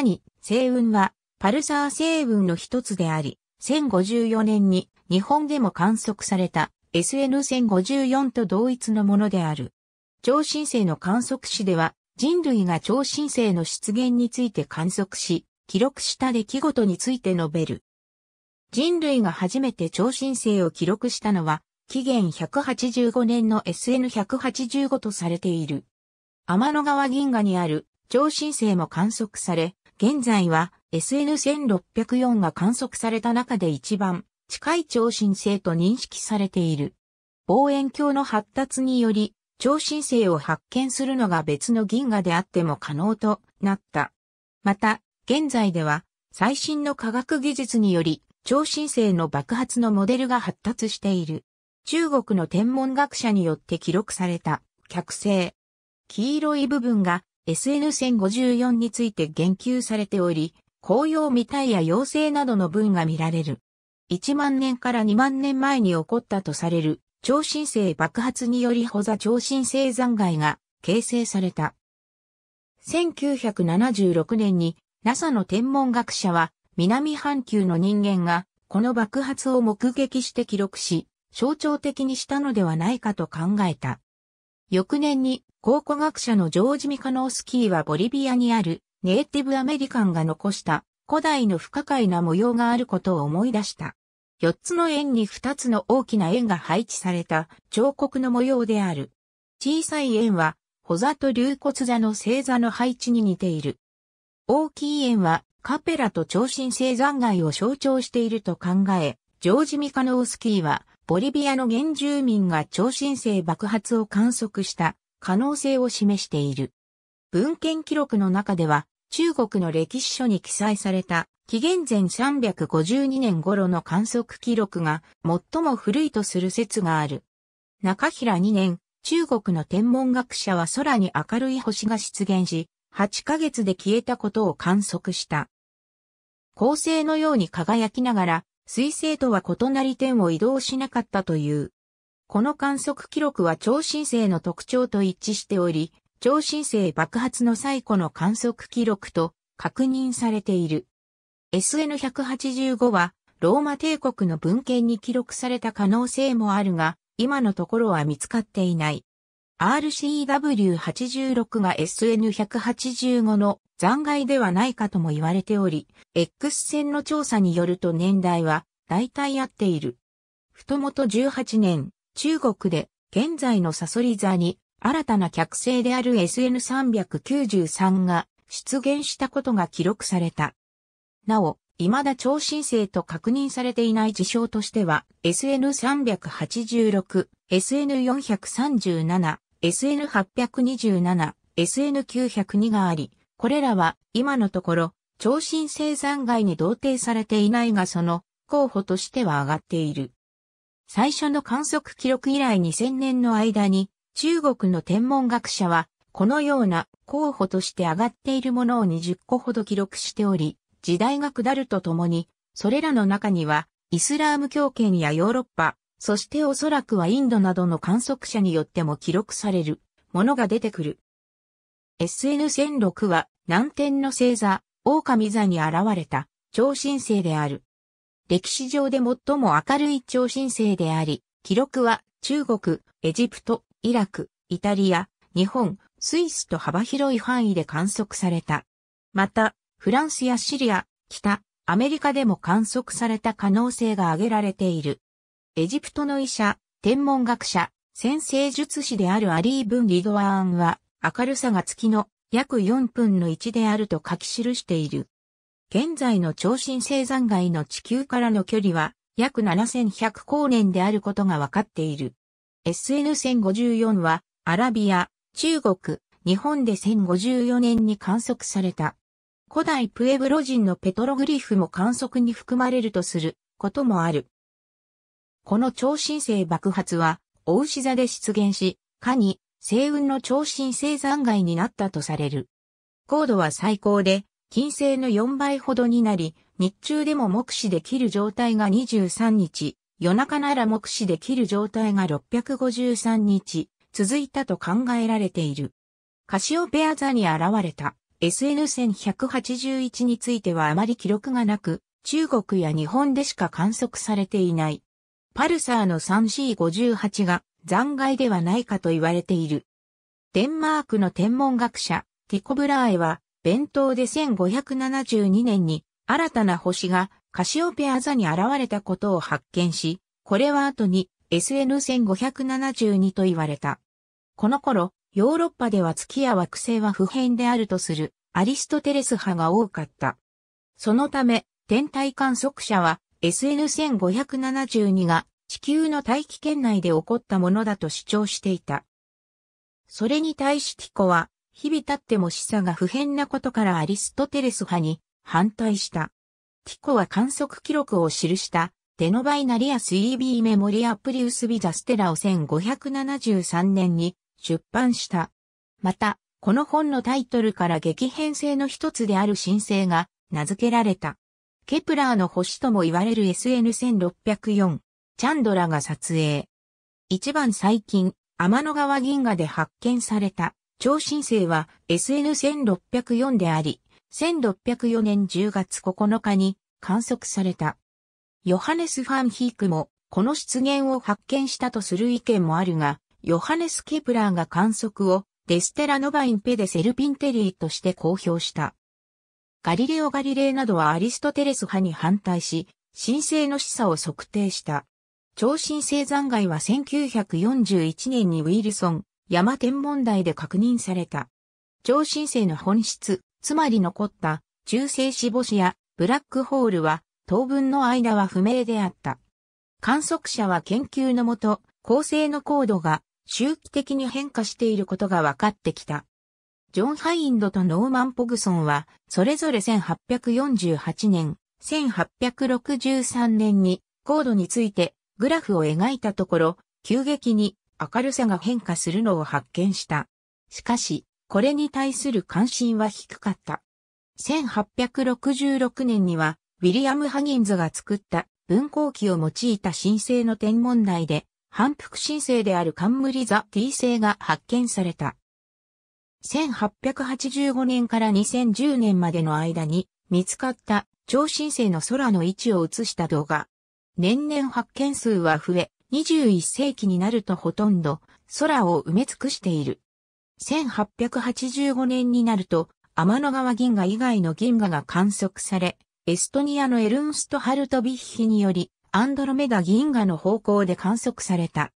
何星雲は、パルサー星雲の一つであり、1054年に日本でも観測された SN1054 と同一のものである。超新星の観測史では、人類が超新星の出現について観測し、記録した出来事について述べる。人類が初めて超新星を記録したのは、紀元185年の SN185 とされている。天の川銀河にある超新星も観測され、現在は SN1604 が観測された中で一番近い超新星と認識されている。望遠鏡の発達により超新星を発見するのが別の銀河であっても可能となった。また、現在では最新の科学技術により超新星の爆発のモデルが発達している。中国の天文学者によって記録された、客星。黄色い部分が SN1054 について言及されており、紅葉未体や妖精などの文が見られる。1万年から2万年前に起こったとされる、超新星爆発により保座超新星残骸が形成された。1976年に NASA の天文学者は南半球の人間がこの爆発を目撃して記録し、象徴的にしたのではないかと考えた。翌年に考古学者のジョージ・ミカノースキーはボリビアにあるネイティブアメリカンが残した古代の不可解な模様があることを思い出した。四つの円に二つの大きな円が配置された彫刻の模様である。小さい円は、ホ座と龍骨座の星座の配置に似ている。大きい円は、カペラと超新星残骸を象徴していると考え、ジョージ・ミカノースキーは、ボリビアの原住民が超新星爆発を観測した可能性を示している。文献記録の中では、中国の歴史書に記載された紀元前352年頃の観測記録が最も古いとする説がある。中平2年、中国の天文学者は空に明るい星が出現し、8ヶ月で消えたことを観測した。恒星のように輝きながら彗星とは異なり点を移動しなかったという。この観測記録は超新星の特徴と一致しており、超新星爆発の最古の観測記録と確認されている。SN185 はローマ帝国の文献に記録された可能性もあるが、今のところは見つかっていない。RCW86 が SN185 の残骸ではないかとも言われており、X 線の調査によると年代は大体合っている。太元18年、中国で現在のサソリ座に新たな客星である SN393 が出現したことが記録された。なお、未だ超新星と確認されていない事象としては、SN386、SN437、SN827、SN902 があり、これらは今のところ、超新星残骸に同定されていないがその候補としては上がっている。最初の観測記録以来2000年の間に中国の天文学者はこのような候補として上がっているものを20個ほど記録しており、時代が下るとともに、それらの中にはイスラーム教圏やヨーロッパ、そしておそらくはインドなどの観測者によっても記録されるものが出てくる。SN1006 は南天の星座、狼座に現れた超新星である。歴史上で最も明るい超新星であり、記録は中国、エジプト、イラク、イタリア、日本、スイスと幅広い範囲で観測された。また、フランスやシリア、北、アメリカでも観測された可能性が挙げられている。エジプトの医者、天文学者、先生術師であるアリー・ブン・リドワーンは、明るさが月の約4分の1であると書き記している。現在の超新星残骸の地球からの距離は約7100光年であることが分かっている。SN1054 はアラビア、中国、日本で1054年に観測された。古代プエブロ人のペトログリフも観測に含まれるとすることもある。この超新星爆発は、大牛座で出現し、カに星雲の超新星残骸になったとされる。高度は最高で、金星の4倍ほどになり、日中でも目視できる状態が23日、夜中なら目視できる状態が653日、続いたと考えられている。カシオペア座に現れた SN1181 についてはあまり記録がなく、中国や日本でしか観測されていない。パルサーの 3C58 が残骸ではないかと言われている。デンマークの天文学者、ティコブラーエは、弁当で1572年に新たな星がカシオペア座に現れたことを発見し、これは後に SN1572 と言われた。この頃、ヨーロッパでは月や惑星は普遍であるとするアリストテレス派が多かった。そのため、天体観測者は SN1572 が地球の大気圏内で起こったものだと主張していた。それに対しティコは、日々経っても示唆が不変なことからアリストテレス派に反対した。ティコは観測記録を記したデノバイナリアスイービーメモリアプリウスビザステラを1573年に出版した。また、この本のタイトルから激変性の一つである申請が名付けられた。ケプラーの星とも言われる SN1604。チャンドラが撮影。一番最近、天の川銀河で発見された、超新星は SN1604 であり、1604年10月9日に観測された。ヨハネス・ファン・ヒークも、この出現を発見したとする意見もあるが、ヨハネス・ケプラーが観測をデステラノバインペデセルピンテリーとして公表した。ガリレオ・ガリレイなどはアリストテレス派に反対し、神聖の示唆を測定した。超新星残骸は1941年にウィルソン、山天文台で確認された。超新星の本質、つまり残った中性子母子やブラックホールは当分の間は不明であった。観測者は研究のもと、恒星の高度が周期的に変化していることが分かってきた。ジョン・ハインドとノーマン・ポグソンは、それぞれ1848年、1863年に高度についてグラフを描いたところ、急激に明るさが変化するのを発見した。しかし、これに対する関心は低かった。1866年には、ウィリアム・ハギンズが作った分光器を用いた神聖の天文台で、反復申請である冠座 T 星が発見された。1885年から2010年までの間に見つかった超新星の空の位置を映した動画年々発見数は増え、21世紀になるとほとんど空を埋め尽くしている。1885年になると、天の川銀河以外の銀河が観測され、エストニアのエルンスト・ハルトビッヒにより、アンドロメダ銀河の方向で観測された。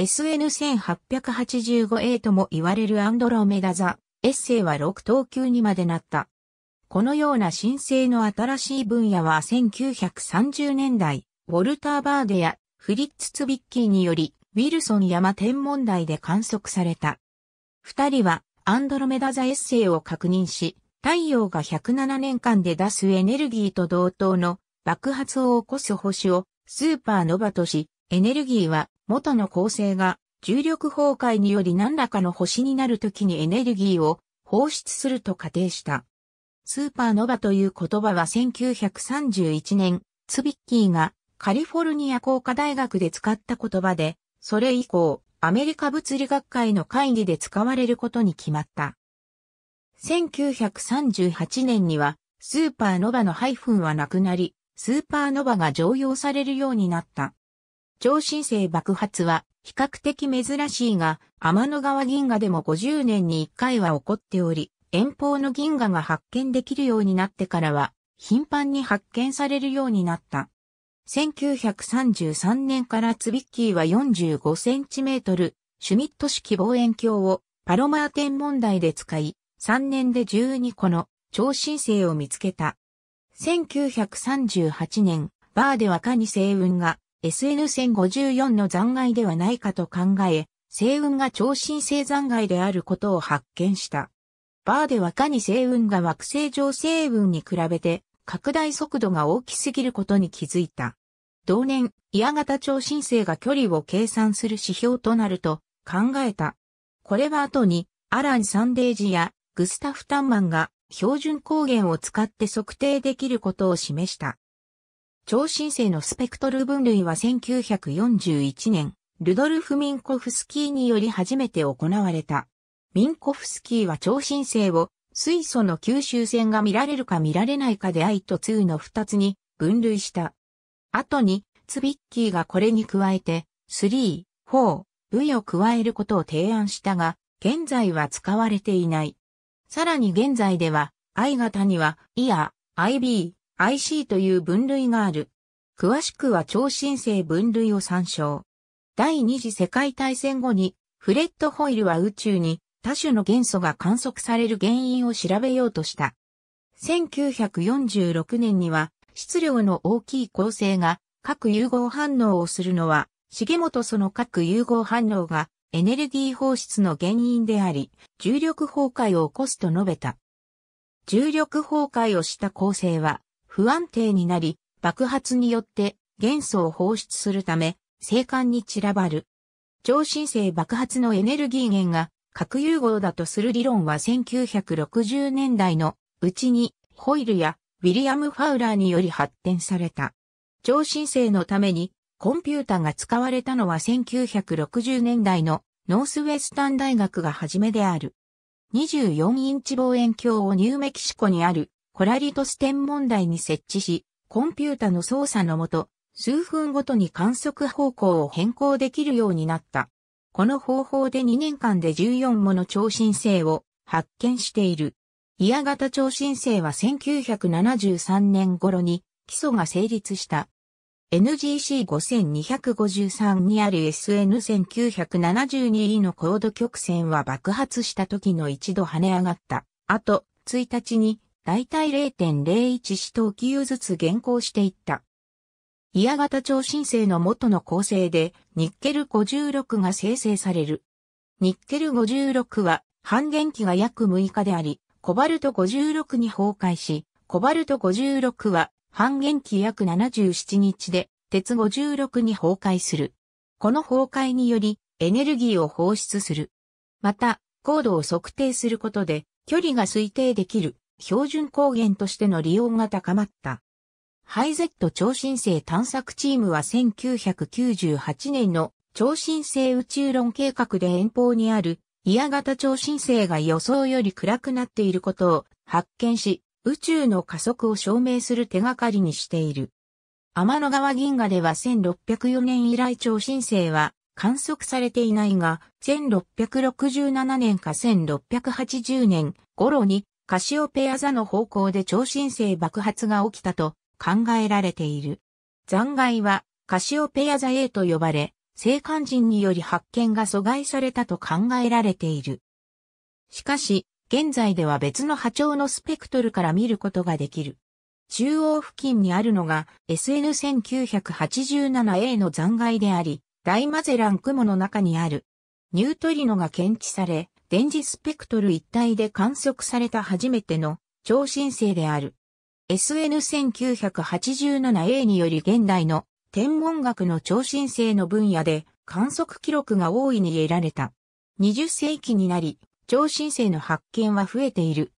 SN1885A とも言われるアンドロメダ座、エッセイは6等級にまでなった。このような新生の新しい分野は1930年代、ウォルター・バーデやフリッツ・ツビッキーにより、ウィルソン山天文台で観測された。二人はアンドロメダ座エッセイを確認し、太陽が107年間で出すエネルギーと同等の爆発を起こす星をスーパーノバとし、エネルギーは元の構成が重力崩壊により何らかの星になるときにエネルギーを放出すると仮定した。スーパーノバという言葉は1931年、ツビッキーがカリフォルニア工科大学で使った言葉で、それ以降、アメリカ物理学会の会議で使われることに決まった。1938年には、スーパーノバのハイフンはなくなり、スーパーノバが常用されるようになった。超新星爆発は比較的珍しいが、天の川銀河でも50年に1回は起こっており、遠方の銀河が発見できるようになってからは、頻繁に発見されるようになった。1933年からツビッキーは4 5トル、シュミット式望遠鏡をパロマー天文台で使い、3年で12個の超新星を見つけた。1938年、バーではかに星雲が SN1054 の残骸ではないかと考え、星雲が超新星残骸であることを発見した。バーではかに星雲が惑星上星雲に比べて拡大速度が大きすぎることに気づいた。同年、矢形超新星が距離を計算する指標となると考えた。これは後に、アラン・サンデージやグスタフ・タンマンが標準光源を使って測定できることを示した。超新星のスペクトル分類は1941年、ルドルフ・ミンコフスキーにより初めて行われた。ミンコフスキーは超新星を水素の吸収線が見られるか見られないかで I と2の2つに分類した。後に、ツビッキーがこれに加えて、3、4、V を加えることを提案したが、現在は使われていない。さらに現在では、I 型には、イヤ、IB、IC という分類がある。詳しくは超新星分類を参照。第二次世界大戦後に、フレッド・ホイルは宇宙に多種の元素が観測される原因を調べようとした。1946年には質量の大きい構成が核融合反応をするのは、重本その核融合反応がエネルギー放出の原因であり、重力崩壊を起こすと述べた。重力崩壊をした構成は不安定になり、爆発によって元素を放出するため、生観に散らばる。超新星爆発のエネルギー源が核融合だとする理論は1960年代のうちにホイルやウィリアム・ファウラーにより発展された。超新星のためにコンピュータが使われたのは1960年代のノースウェスタン大学が初めである。24インチ望遠鏡をニューメキシコにあるコラリトス天文台に設置し、コンピュータの操作のもと、数分ごとに観測方向を変更できるようになった。この方法で2年間で14もの超新星を発見している。イヤ型超新星は1973年頃に基礎が成立した。NGC5253 にある SN1972E の高度曲線は爆発した時の一度跳ね上がった。あと、1日に、だいたい0.01四等級ずつ減行していった。ヤ型超新星の元の構成で、ニッケル56が生成される。ニッケル56は、半減期が約6日であり、コバルト56に崩壊し、コバルト56は、半減期約77日で、鉄56に崩壊する。この崩壊により、エネルギーを放出する。また、高度を測定することで、距離が推定できる、標準光源としての利用が高まった。ハイゼット超新星探索チームは1998年の超新星宇宙論計画で遠方にあるイヤ型超新星が予想より暗くなっていることを発見し、宇宙の加速を証明する手がかりにしている。天の川銀河では1604年以来超新星は観測されていないが、1667年か1680年頃にカシオペア座の方向で超新星爆発が起きたと考えられている。残骸はカシオペア座 A と呼ばれ、生還人により発見が阻害されたと考えられている。しかし、現在では別の波長のスペクトルから見ることができる。中央付近にあるのが SN1987A の残骸であり、大マゼラン雲の中にある。ニュートリノが検知され、電磁スペクトル一体で観測された初めての超新星である。SN1987A により現代の天文学の超新星の分野で観測記録が大いに得られた。20世紀になり、超新星の発見は増えている。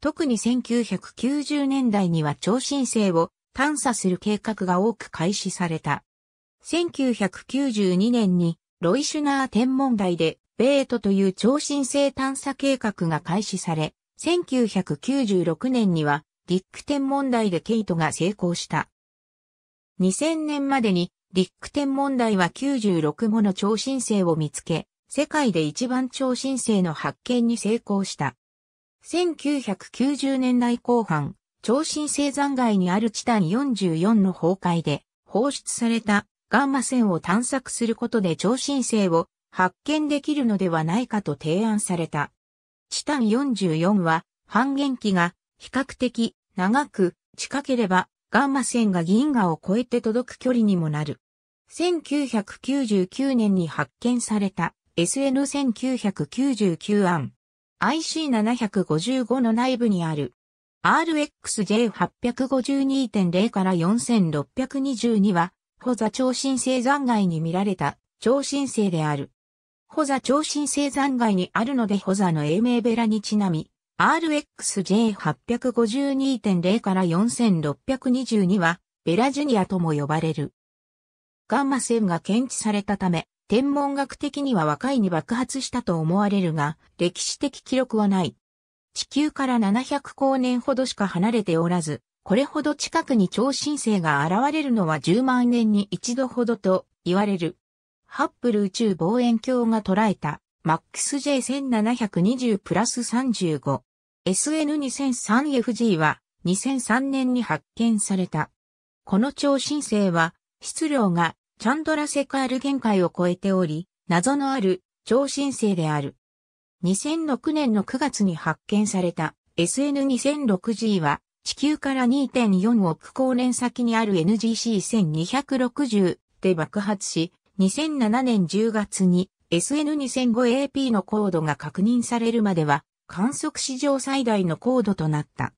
特に1990年代には超新星を探査する計画が多く開始された。1992年にロイシュナー天文台でベートという超新星探査計画が開始され、1996年にはッ区天問題でケイトが成功した。2000年までにッ区天問題は96もの超新星を見つけ、世界で一番超新星の発見に成功した。1990年代後半、超新星残骸にあるチタン44の崩壊で放出されたガンマ線を探索することで超新星を発見できるのではないかと提案された。チタン44は半減期が比較的長く、近ければ、ガンマ線が銀河を越えて届く距離にもなる。1999年に発見された SN1999 案。IC755 の内部にある RXJ852.0 から4622は、ホザ超新星残骸に見られた超新星である。ホザ超新星残骸にあるのでホザの英名ベラにちなみ、RXJ852.0 から4622は、ベラジュニアとも呼ばれる。ガンマ線が検知されたため、天文学的には若いに爆発したと思われるが、歴史的記録はない。地球から700光年ほどしか離れておらず、これほど近くに超新星が現れるのは10万年に一度ほどと言われる。ハッブル宇宙望遠鏡が捉えた MAXJ1720 プラス35。SN2003FG は2003年に発見された。この超新星は質量がチャンドラセカール限界を超えており、謎のある超新星である。2006年の9月に発見された SN2006G は地球から2.4億光年先にある NGC1260 で爆発し、2007年10月に SN2005AP の高度が確認されるまでは観測史上最大の高度となった。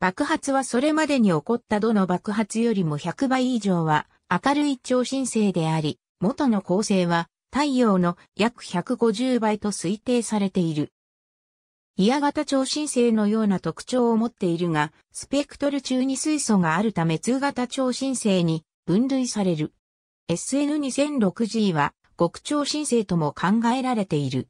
爆発はそれまでに起こったどの爆発よりも100倍以上は明るい超新星であり、元の構成は太陽の約150倍と推定されている。イヤ型超新星のような特徴を持っているが、スペクトル中に水素があるため通型超新星に分類される。SN2006G は極超新星とも考えられている。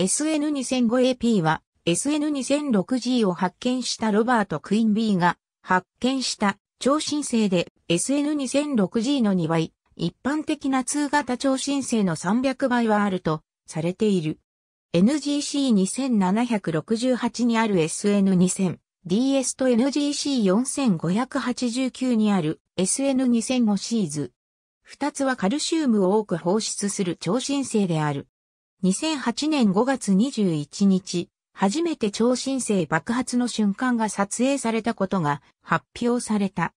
SN2005AP は SN2006G を発見したロバート・クイーンビーが発見した超新星で SN2006G の2倍、一般的な通型超新星の300倍はあるとされている。NGC2768 にある SN2000、DS と NGC4589 にある SN2005 シーズ。二つはカルシウムを多く放出する超新星である。2008年5月21日、初めて超新星爆発の瞬間が撮影されたことが発表された。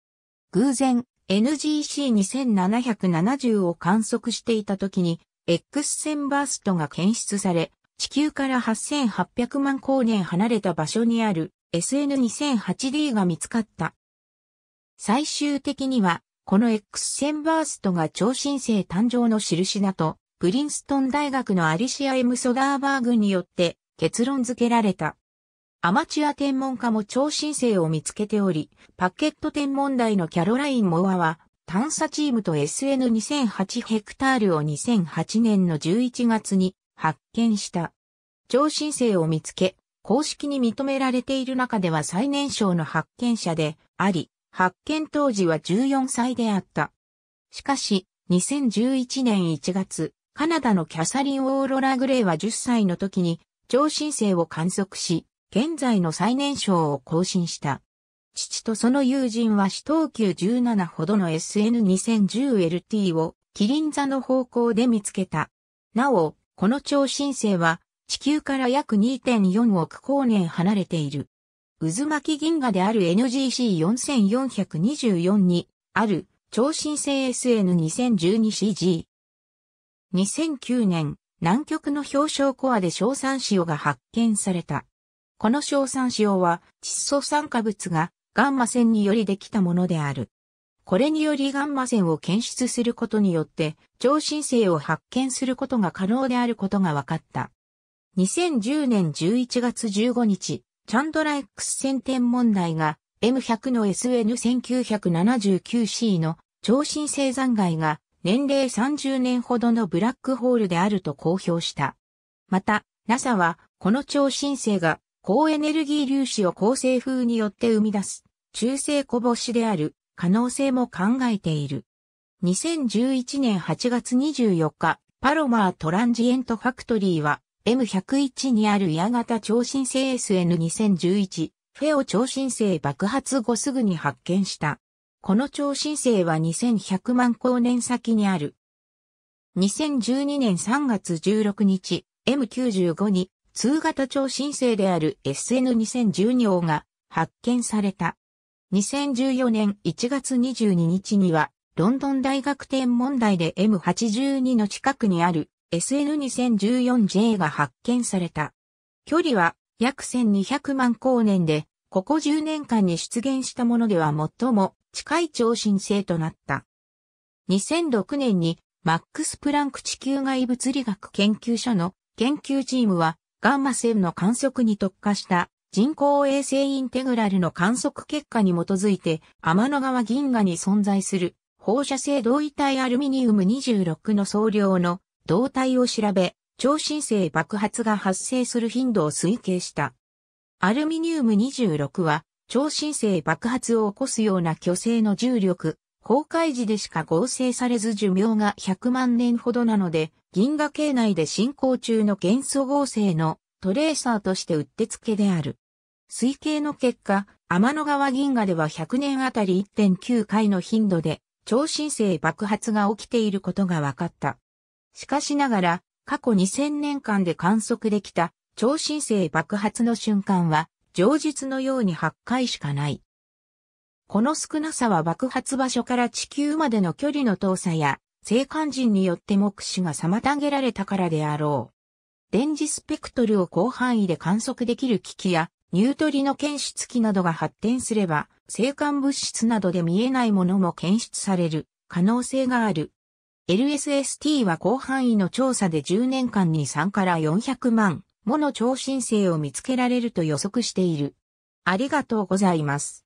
偶然、NGC2770 を観測していた時に、X 線バーストが検出され、地球から8800万光年離れた場所にある SN2008D が見つかった。最終的には、この X 線バーストが超新星誕生の印だと、プリンストン大学のアリシア・エムソダーバーグによって結論付けられた。アマチュア天文家も超新星を見つけており、パケット天文台のキャロライン・モアは、探査チームと SN2008 ヘクタールを2008年の11月に発見した。超新星を見つけ、公式に認められている中では最年少の発見者であり、発見当時は14歳であった。しかし、2011年1月、カナダのキャサリン・オーロラ・グレイは10歳の時に長新星を観測し、現在の最年少を更新した。父とその友人は死等級17ほどの SN2010LT をキリン座の方向で見つけた。なお、この超新星は地球から約2.4億光年離れている。渦巻き銀河である NGC4424 にある超新星 SN2012CG。2009年、南極の氷床コアで硝酸塩が発見された。この硝酸塩は窒素酸化物がガンマ線によりできたものである。これによりガンマ線を検出することによって超新星を発見することが可能であることが分かった。2010年11月15日、チャンドラ X 線天問題が M100 の SN1979C の超新星残骸が年齢30年ほどのブラックホールであると公表した。また、NASA は、この超新星が、高エネルギー粒子を構成風によって生み出す、中性小星である、可能性も考えている。2011年8月24日、パロマートランジエントファクトリーは M101 にある矢型超新星 SN2011 フェオ超新星爆発後すぐに発見した。この超新星は2100万光年先にある。2012年3月16日、M95 に通型超新星である SN2012 号が発見された。2014年1月22日には、ロンドン大学天文台で M82 の近くにある SN2014J が発見された。距離は約1200万光年で、ここ10年間に出現したものでは最も近い超新星となった。2006年にマックス・プランク地球外物理学研究所の研究チームはガンマ線の観測に特化した人工衛星インテグラルの観測結果に基づいて天の川銀河に存在する放射性同位体アルミニウム26の総量の動体を調べ、超新星爆発が発生する頻度を推計した。アルミニウム26は超新星爆発を起こすような巨星の重力、崩壊時でしか合成されず寿命が100万年ほどなので、銀河系内で進行中の元素合成のトレーサーとしてうってつけである。推計の結果、天の川銀河では100年あたり1.9回の頻度で超新星爆発が起きていることが分かった。しかしながら、過去2000年間で観測できた超新星爆発の瞬間は上述のように8回しかない。この少なさは爆発場所から地球までの距離の遠さや、生還人によって目視が妨げられたからであろう。電磁スペクトルを広範囲で観測できる機器や、ニュートリの検出器などが発展すれば、生還物質などで見えないものも検出される可能性がある。LSST は広範囲の調査で10年間に3から400万もの超新星を見つけられると予測している。ありがとうございます。